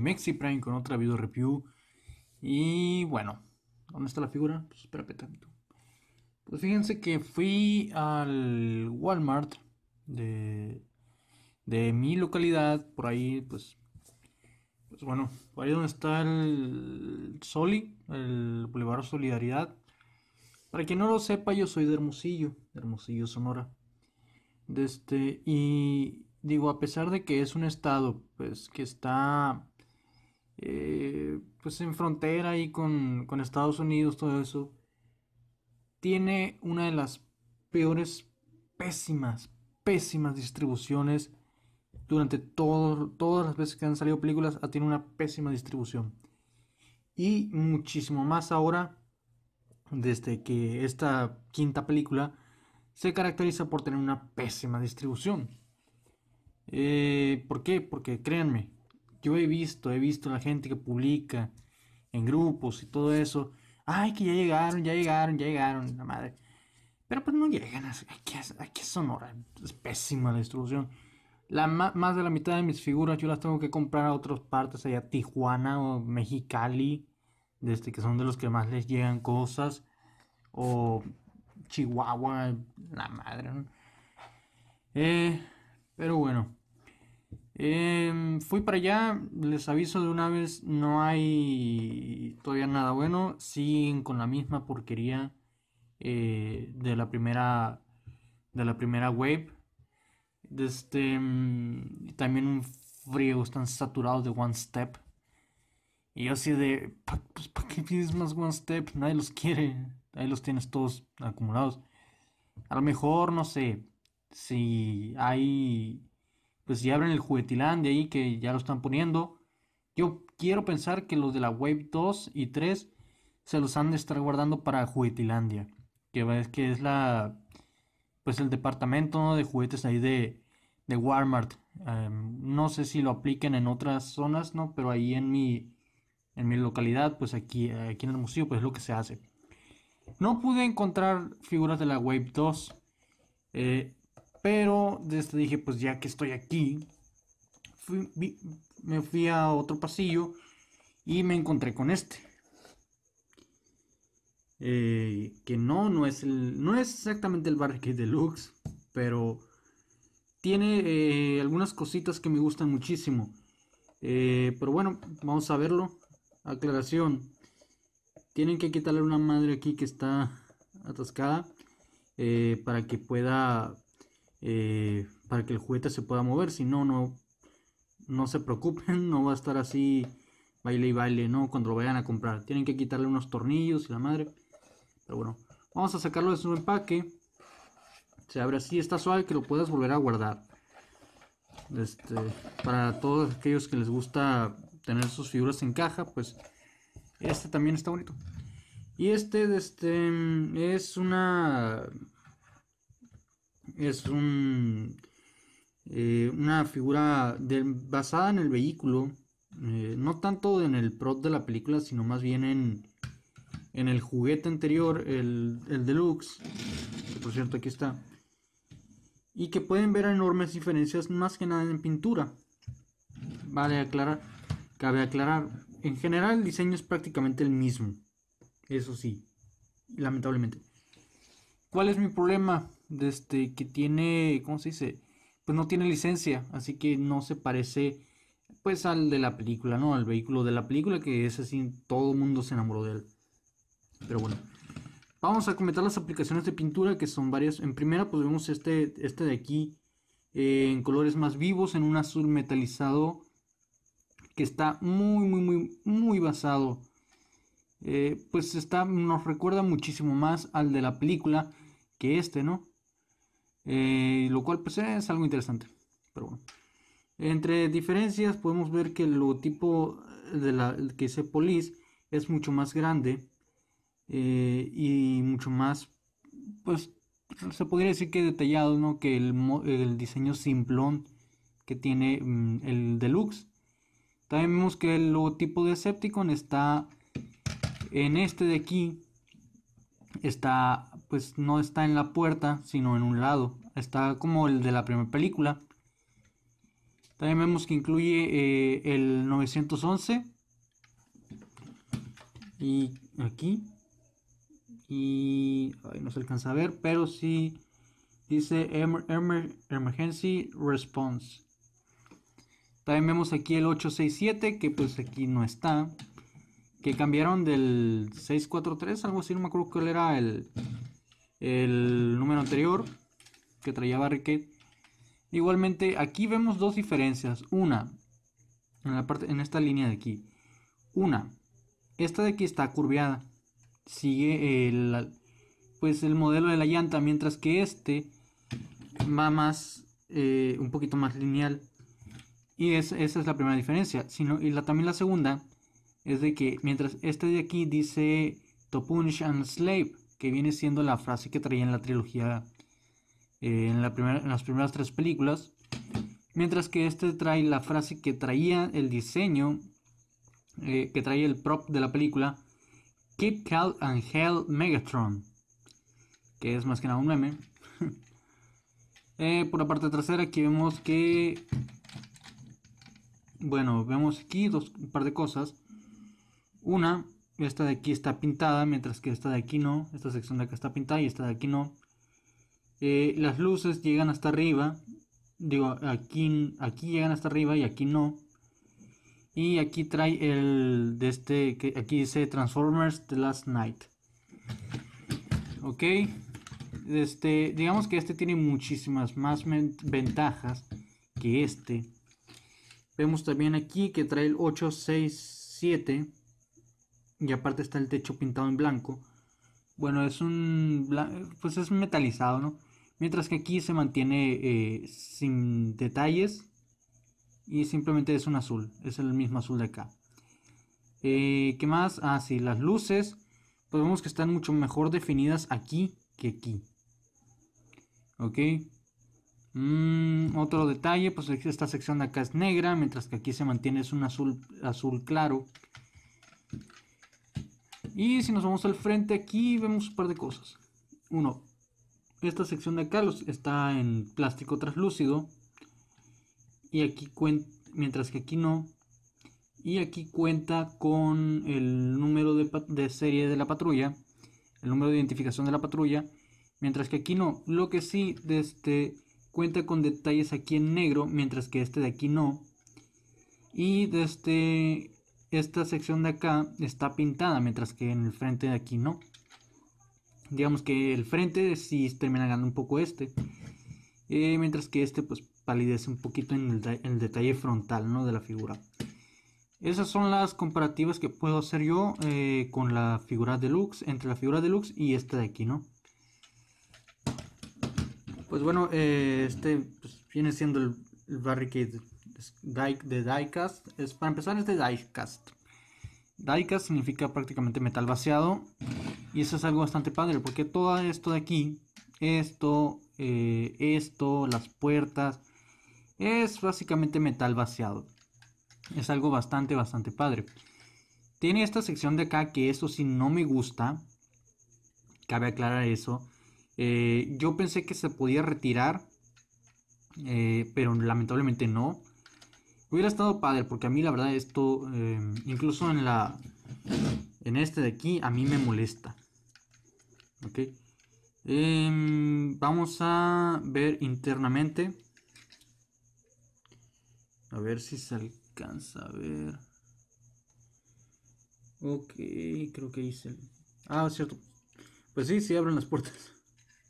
Mexi Prime con otra video review. Y bueno, ¿dónde está la figura? Pues espérate tanto. Pues fíjense que fui al Walmart de, de mi localidad, por ahí, pues, pues bueno, por ahí donde está el Soli, el Boulevard Solidaridad. Para quien no lo sepa, yo soy de Hermosillo, Hermosillo, Sonora. De este, y digo, a pesar de que es un estado, pues, que está eh, pues en frontera y con, con Estados Unidos, todo eso, tiene una de las peores, pésimas, pésimas distribuciones durante todas las veces que han salido películas, ha ah, tenido una pésima distribución. Y muchísimo más ahora, desde que esta quinta película se caracteriza por tener una pésima distribución. Eh, ¿Por qué? Porque créanme, yo he visto, he visto la gente que publica en grupos y todo eso. Ay, que ya llegaron, ya llegaron, ya llegaron, la madre. Pero pues no llegan, aquí, aquí es Sonora, es pésima la distribución. más de la mitad de mis figuras yo las tengo que comprar a otras partes, allá Tijuana o Mexicali, desde que son de los que más les llegan cosas, o Chihuahua, la madre. Eh, pero bueno. Em, fui para allá, les aviso de una vez, no hay todavía nada bueno, siguen con la misma porquería eh, de la primera de la primera wave. Este, mm, también un frío, están saturados de One Step. Y yo así de, pues, para qué pides más One Step? Nadie los quiere, ahí los tienes todos acumulados. A lo mejor, no sé, si hay pues ya abren el Juguetilandia ahí que ya lo están poniendo. Yo quiero pensar que los de la Wave 2 y 3 se los han de estar guardando para Juguetilandia, que es, que es la pues el departamento de juguetes ahí de, de Walmart. Em, no sé si lo apliquen en otras zonas, ¿no? Pero ahí en mi, en mi localidad, pues aquí, aquí en el museo, pues es lo que se hace. No pude encontrar figuras de la Wave 2. Eh, pero desde dije, pues ya que estoy aquí, me fui a otro pasillo y me encontré con este. Eh, que no, no es, el, no es exactamente el Barricade Deluxe, pero tiene eh, algunas cositas que me gustan muchísimo. Eh, pero bueno, vamos a verlo. Aclaración. Tienen que quitarle una madre aquí que está atascada para que pueda eh, para que el juguete se pueda mover. Si no, no, no se preocupen, no va a estar así baile y baile, ¿no? Cuando lo vayan a comprar. Tienen que quitarle unos tornillos y la madre. Pero bueno, vamos a sacarlo de su empaque. Se abre así, está suave que lo puedas volver a guardar. Este, para todos aquellos que les gusta tener sus figuras en caja, pues este también está bonito. Y este, este mm, es una es un, eh, una figura basada en el vehículo, eh, no tanto en el prot de la película, sino más bien en, en el juguete anterior, el, el deluxe, por cierto aquí está, y que pueden ver enormes diferencias más que nada en pintura. Vale aclarar, cabe aclarar, en general el diseño es prácticamente el mismo, eso sí, lamentablemente. ¿Cuál es mi problema? este que tiene, ¿cómo se dice? Pues no tiene licencia, así que no se parece pues al de la película, ¿no? Al vehículo de la película que es así, todo el mundo se enamoró de él. Pero bueno, vamos a comentar las aplicaciones de pintura que son varias. En primera pues vemos este, este de aquí eh, en colores más vivos, en un azul metalizado que está muy, muy, muy, muy basado. Eh, pues está, nos recuerda muchísimo más al de la película que este, ¿no? Eh, lo cual pues es algo interesante, pero Entre diferencias podemos ver que el logotipo de la, que dice polis es mucho más grande eh, y mucho más, pues se podría decir que detallado, ¿no? Que el, diseño simplón que tiene mm, el Deluxe. También vemos que el logotipo de Decepticon está en este de aquí, está, pues no está en la puerta, sino en un lado. Está como el de la primera película. También vemos que incluye eh, el 911. Y aquí. Y no se alcanza a ver, pero sí dice Emergency Response. También vemos aquí el 867, que pues aquí no está que cambiaron del 643, algo así, no me acuerdo cuál era el, el número anterior que traía Barricade. Igualmente, aquí vemos dos diferencias. Una, en, esta línea de aquí. Una, esta de aquí está curviada Sigue el, pues el modelo de la llanta, mientras que este va más, eh, un poquito más lineal. Y esa es la primera diferencia. Sino, y también la segunda es de que mientras este de aquí dice To Punish and Slave, que viene siendo la frase que traía en la trilogía, eh, en, la en las primeras tres películas, mientras que este trae la frase que traía el diseño, eh, que traía el prop de la película, Keep Cal and Hell Megatron, que es más que nada un meme. Eh, por la parte trasera aquí vemos que bueno, vemos aquí dos, un par de cosas una, esta de aquí está pintada, mientras que esta de aquí no, esta sección de acá está pintada y esta de aquí no. Eh, las luces llegan hasta arriba, digo, aquí, aquí llegan hasta arriba y aquí no. Y aquí trae el de este, que aquí dice Transformers The Last Night. Ok, este, digamos que este tiene muchísimas más ventajas que este. Vemos también aquí que trae el 867 y aparte está el techo pintado en blanco. Bueno, es un pues es metalizado, ¿no? Mientras que aquí se mantiene eh, sin detalles y simplemente es un azul, es el mismo azul de acá. Eh, ¿Qué más? Ah, sí, las luces, pues vemos que están mucho mejor definidas aquí que aquí. Ok. Mm, otro detalle, pues esta sección de acá es negra, mientras que aquí se mantiene es un azul, azul claro. Y si nos vamos al frente aquí vemos un par de cosas. Uno, esta sección de acá está en plástico translúcido. Y aquí cuenta mientras que aquí no. Y aquí cuenta con el número de, serie de la patrulla. El número de identificación de la patrulla. Mientras que aquí no. Lo que sí este, cuenta con detalles aquí en negro. Mientras que este de aquí no. Y desde este, esta sección de acá está pintada, mientras que en el frente de aquí no. Digamos que el frente sí termina ganando un poco este. Eh, mientras que este pues palidece un poquito en el, detalle frontal ¿no? de la figura. Esas son las comparativas que puedo hacer yo eh, con la figura deluxe, entre la figura deluxe y esta de aquí, ¿no? Pues bueno, eh, este pues, viene siendo el, el barricade de diecast. Es, para empezar es de diecast. Diecast significa prácticamente metal vaciado. Y eso es algo bastante padre porque todo esto de aquí, esto, eh, esto, las puertas, es básicamente metal vaciado. Es algo bastante, bastante padre. Tiene esta sección de acá que eso sí no me gusta. Cabe aclarar eso. Eh, yo pensé que se podía retirar, eh, pero lamentablemente no. Hubiera estado padre, porque a mí la verdad esto, em, incluso en la, en este de aquí, a mí me molesta. Ok. Em, vamos a ver internamente. A ver si se alcanza a ver. Ok, creo que hice Ah, cierto. Pues sí, sí abren las puertas.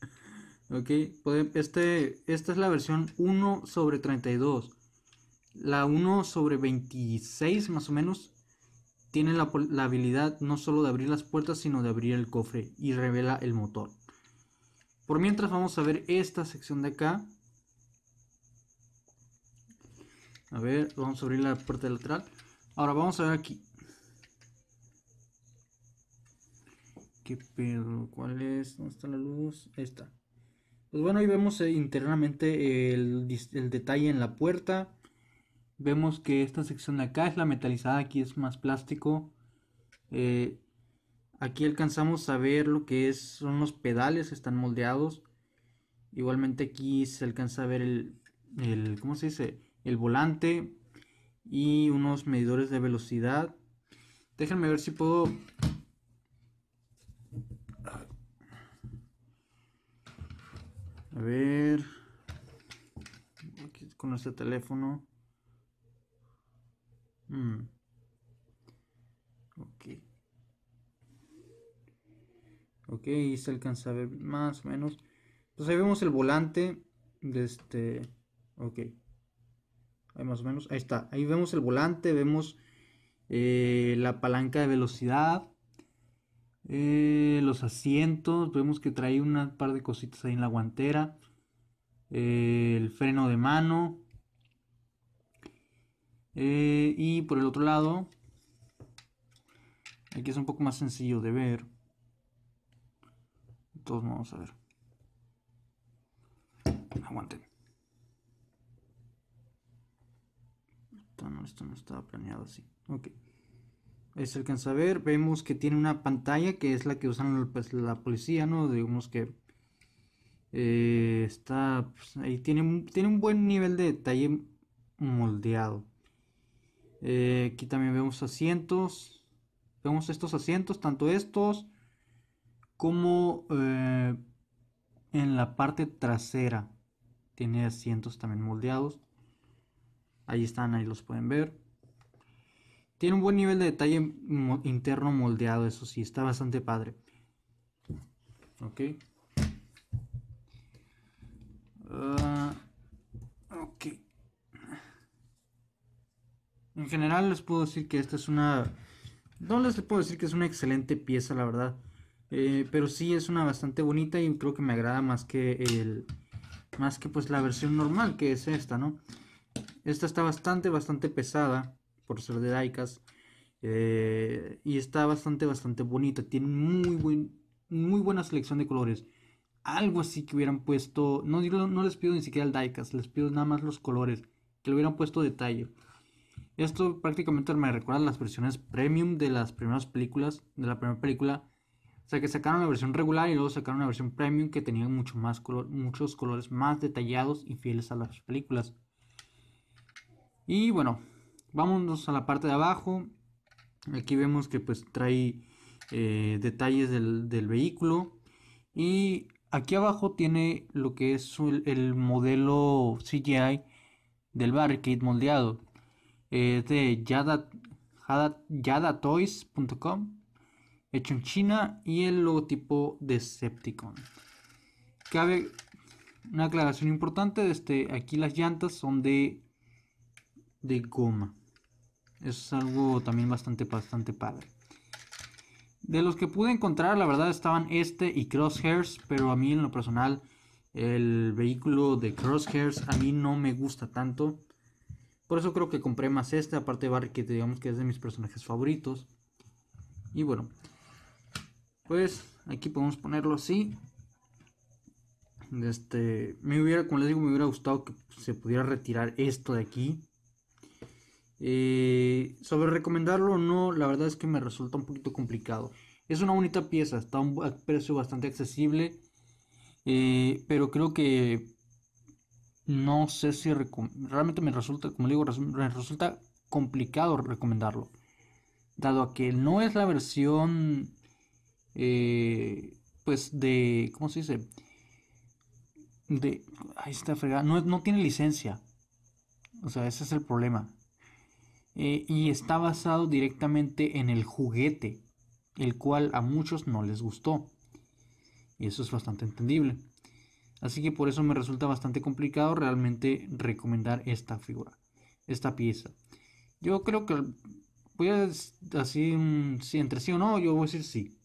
ok, este, esta es la versión 1 sobre 32 la 1 sobre 26 más o menos tiene la, habilidad no solo de abrir las puertas sino de abrir el cofre y revela el motor. Por mientras vamos a ver esta sección de acá. A ver, vamos a abrir la puerta lateral. Ahora vamos a ver aquí. ¿Qué pedo? ¿Cuál es? ¿Dónde está la luz? Esta. Pues bueno, ahí vemos eh, internamente el, el detalle en la puerta vemos que esta sección de acá es la metalizada, aquí es más plástico. Eh, aquí alcanzamos a ver lo que es, son los pedales, están moldeados. Igualmente aquí se alcanza a ver el, el, se dice? El volante y unos medidores de velocidad. Déjenme ver si puedo... A ver... con este teléfono. y se alcanza a ver más o menos. entonces pues ahí vemos el volante de este... Ok. Ahí más o menos. Ahí está. Ahí vemos el volante, vemos eh, la palanca de velocidad. Eh, los asientos, vemos que trae un par de cositas ahí en la guantera. Eh, el freno de mano. y por el otro lado, aquí es un poco más sencillo de ver todos vamos a ver. Aguanten. Esto no, estaba planeado así. Ok. Ahí se alcanza a ver. Vemos que tiene una pantalla que es la que usan pues, la policía, ¿no? Digamos que eh, está pues, ahí tiene un, tiene un buen nivel de detalle moldeado eh, aquí también vemos asientos vemos estos asientos tanto estos como eh, en la parte trasera tiene asientos también moldeados. Ahí están, ahí los pueden ver. Tiene un buen nivel de detalle interno moldeado, eso sí, está bastante padre. Ok. Ah, ok. En general les puedo decir que esta es una... No les puedo decir que es una excelente pieza, la verdad. Eh, pero sí es una bastante bonita y creo que me agrada más que el más que pues la versión normal que es esta, ¿no? Esta está bastante bastante pesada por ser de Daikas eh, y está bastante bastante bonita, tiene muy buen muy buena selección de colores. Algo así que hubieran puesto, no no les pido ni siquiera el Daikas, les pido nada más los colores que le hubieran puesto detalle. Esto prácticamente me recuerda a las versiones premium de las primeras películas, de la primera película o sea, que sacaron la versión regular y luego sacaron una versión premium que tenía mucho más color, muchos colores más detallados y fieles a las películas. Y bueno, vámonos a la parte de abajo. Aquí vemos que pues trae eh, detalles del, vehículo. Y aquí abajo tiene lo que es el, modelo CGI del barricade moldeado. Es de yada, yadatoys.com hecho en China y el logotipo Decepticon. Cabe una aclaración importante, este, aquí las llantas son de, de goma. Eso es algo también bastante, bastante padre. De los que pude encontrar, la verdad estaban este y Crosshairs, pero a mí en lo personal el vehículo de Crosshairs a mí no me gusta tanto. Por eso creo que compré más este, aparte de que digamos que es de mis personajes favoritos. Y bueno, pues aquí podemos ponerlo así. Este, me hubiera, como les digo, me hubiera gustado que se pudiera retirar esto de aquí. Eh, sobre recomendarlo o no, la verdad es que me resulta un poquito complicado. Es una bonita pieza, está a un precio bastante accesible, eh, pero creo que no sé si realmente me resulta, como digo, me resulta complicado recomendarlo, dado a que no es la versión eh, pues de, ¿cómo se dice? De, ahí está fregada, no, no tiene licencia. O sea, ese es el problema. Eh, y está basado directamente en el juguete, el cual a muchos no les gustó. Y eso es bastante entendible. Así que por eso me resulta bastante complicado realmente recomendar esta figura, esta pieza. Yo creo que voy a decir así, mm, sí, entre sí o no, yo voy a decir sí.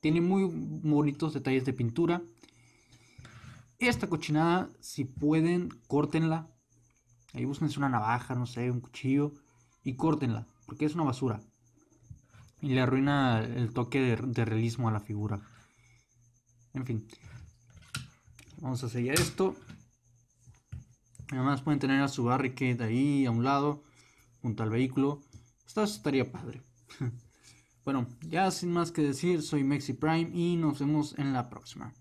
Tiene muy bonitos detalles de pintura. Esta cochinada, si pueden, córtenla. Ahí búsquense una navaja, no sé, un cuchillo. Y córtenla, porque es una basura. Y le arruina el toque de, realismo a la figura. En fin. Vamos a sellar esto. Además pueden tener a su de ahí a un lado, junto al vehículo. Esto estaría padre. Bueno, ya sin más que decir, soy Mexi Prime y nos vemos en la próxima.